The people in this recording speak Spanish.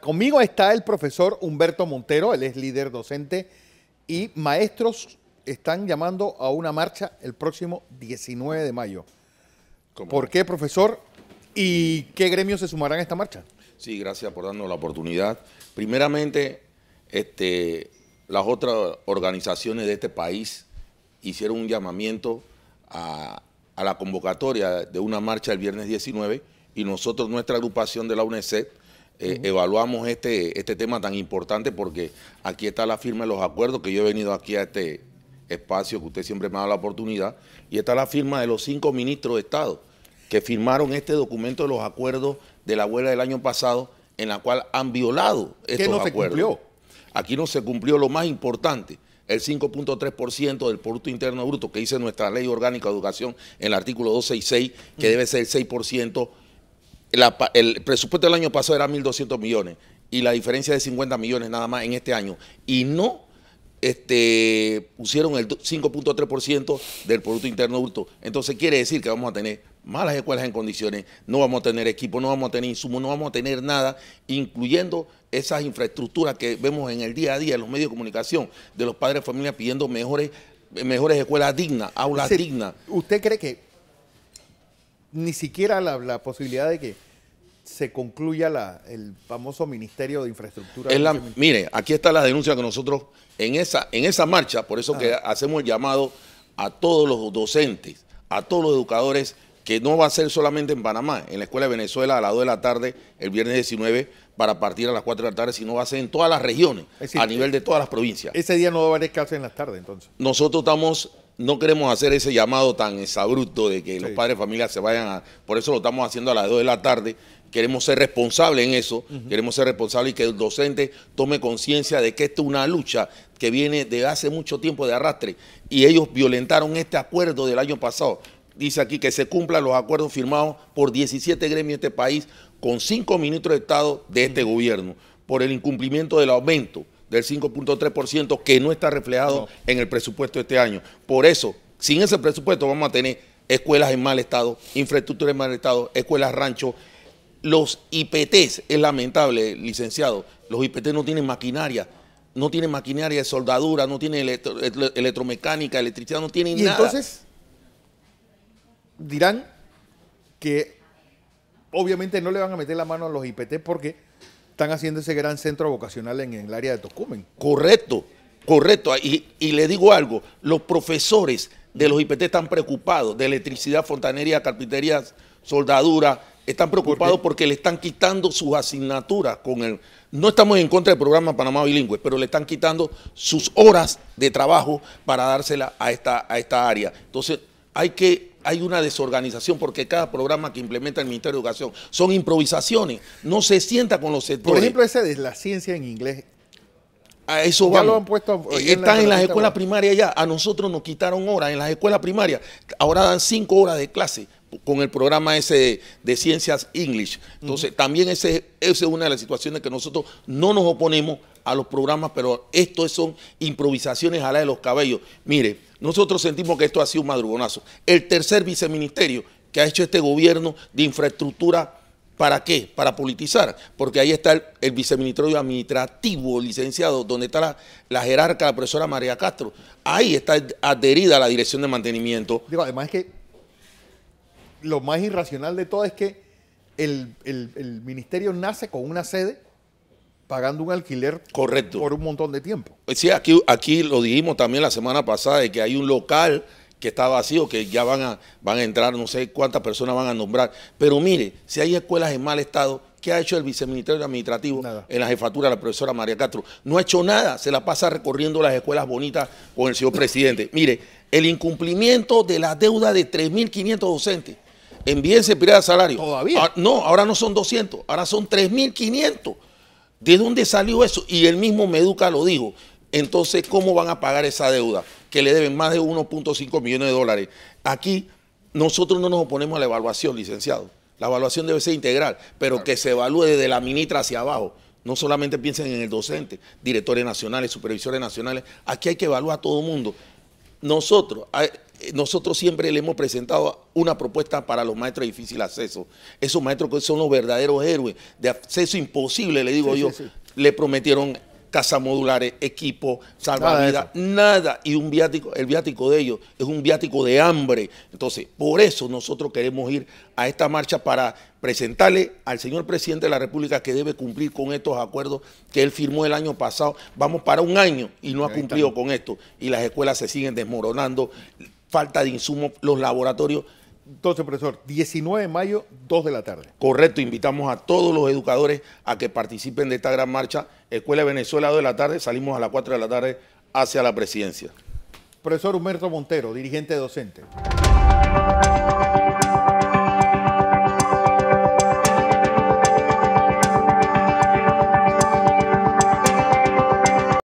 Conmigo está el profesor Humberto Montero, él es líder docente y maestros están llamando a una marcha el próximo 19 de mayo. ¿Por qué, profesor? ¿Y qué gremios se sumarán a esta marcha? Sí, gracias por darnos la oportunidad. Primeramente, este, las otras organizaciones de este país hicieron un llamamiento a, la convocatoria de una marcha el viernes 19 y nosotros, nuestra agrupación de la UNESCO, eh, evaluamos este, este tema tan importante porque aquí está la firma de los acuerdos que yo he venido aquí a este espacio que usted siempre me ha dado la oportunidad y está la firma de los cinco ministros de Estado que firmaron este documento de los acuerdos de la abuela del año pasado en la cual han violado estos no acuerdos. Aquí no se cumplió lo más importante, el 5.3% del Producto Interno Bruto que dice nuestra ley orgánica de educación en el artículo 266, que debe ser el 6% el presupuesto del año pasado era 1.200 millones y la diferencia de 50 millones nada más en este año. Y no este, pusieron el 5.3% del Producto Interno Bruto. Entonces quiere decir que vamos a tener malas escuelas en condiciones, no vamos a tener equipo, no vamos a tener insumos, no vamos a tener nada, incluyendo esas infraestructuras que vemos en el día a día en los medios de comunicación de los padres de familia pidiendo mejores, mejores escuelas dignas, aulas dignas. ¿Usted cree que ni siquiera la, posibilidad de que se concluya el famoso Ministerio de Infraestructura. mire, aquí está la denuncia que nosotros en esa, en esa marcha, por eso que hacemos el llamado a todos los docentes, a todos los educadores, que no va a ser solamente en Panamá, en la Escuela de Venezuela a las 2 de la tarde, el viernes 19, para partir a las 4 de la tarde, sino va a ser en todas las regiones, a nivel de todas las provincias. Ese día no va a haber clases en las tardes, entonces. Nosotros estamos no queremos hacer ese llamado tan exabrupto de que los padres de familia se vayan a... Por eso lo estamos haciendo a las 2 de la tarde. Queremos ser responsables en eso, queremos ser responsables y que el docente tome conciencia de que esto es una lucha que viene de hace mucho tiempo de arrastre y ellos violentaron este acuerdo del año pasado. Dice aquí que se cumplan los acuerdos firmados por 17 gremios de este país con cinco ministros de Estado de este gobierno por el incumplimiento del aumento del 5.3% que no está reflejado en el presupuesto de este año. Por eso, sin ese presupuesto vamos a tener escuelas en mal estado, infraestructura en mal estado, escuelas rancho. Los IPTs, es lamentable, licenciado, los IPTs no tienen maquinaria, no tienen maquinaria de soldadura, no tienen electromecánica, electricidad, no tienen ¿Y entonces dirán que obviamente no le van a meter la mano a los IPT porque están haciendo ese gran centro vocacional en, el área de Tocumen. Correcto, correcto. Y, le digo algo, los profesores de los IPT están preocupados, de electricidad, fontanería, carpintería, soldadura, están preocupados porque le están quitando sus asignaturas con el. No estamos en contra del programa Panamá Bilingüe, pero le están quitando sus horas de trabajo para dársela a esta, a esta área. Entonces, hay que hay una desorganización porque cada programa que implementa el Ministerio de Educación son improvisaciones, no se sienta con los sectores. Por ejemplo, ese de la ciencia en inglés. A eso ya eh, Están en las escuelas primarias ya. A nosotros nos quitaron horas en las escuelas primarias. Ahora dan cinco horas de clase con el programa ese de, ciencias English. Entonces, también esa ese es una de las situaciones que nosotros no nos oponemos a los programas, pero esto son improvisaciones a la de los cabellos. Mire, nosotros sentimos que esto ha sido un madrugonazo. El tercer viceministerio que ha hecho este gobierno de infraestructura, ¿para qué? Para politizar, porque ahí está el, viceministro viceministerio administrativo, licenciado, donde está la, jerarca, la profesora María Castro. Ahí está adherida la dirección de mantenimiento. Digo, además es que lo más irracional de todo es que el ministerio nace con una sede pagando un alquiler Correcto. por un montón de tiempo. Eh, sí, aquí, aquí lo dijimos también la semana pasada, de que hay un local que está vacío, que ya van a, van a entrar, no sé cuántas personas van a nombrar. Pero mire, si hay escuelas en mal estado, ¿qué ha hecho el viceministerio administrativo en la jefatura, de la profesora María Castro? No ha hecho nada, se la pasa recorriendo las escuelas bonitas con el señor presidente. Mire, el incumplimiento de la deuda de 3.500 docentes en bien se de salario. ¿Todavía? Ah, no, ahora no son 200, ahora son 3.500 ¿De dónde salió eso? Y el mismo Meduca lo dijo. Entonces, ¿cómo van a pagar esa deuda? Que le deben más de 1.5 millones de dólares. Aquí nosotros no nos oponemos a la evaluación, licenciado. La evaluación debe ser integral, pero que se evalúe desde la ministra hacia abajo. No solamente piensen en el docente, directores nacionales, supervisores nacionales. Aquí hay que evaluar a todo el mundo. Nosotros, nosotros siempre le hemos presentado una propuesta para los maestros de difícil acceso. Esos maestros que son los verdaderos héroes de acceso imposible, le digo yo, le prometieron casas modulares, equipo, salvavidas, nada, Y un viático, el viático de ellos es un viático de hambre. Entonces, por eso nosotros queremos ir a esta marcha para presentarle al señor presidente de la República que debe cumplir con estos acuerdos que él firmó el año pasado. Vamos para un año y no ha cumplido con esto. Y las escuelas se siguen desmoronando, falta de insumos, los laboratorios. Entonces, profesor, 19 de mayo, 2 de la tarde. Correcto, invitamos a todos los educadores a que participen de esta gran marcha. Escuela de Venezuela, 2 de la tarde, salimos a las 4 de la tarde hacia la presidencia. Profesor Humberto Montero, dirigente docente.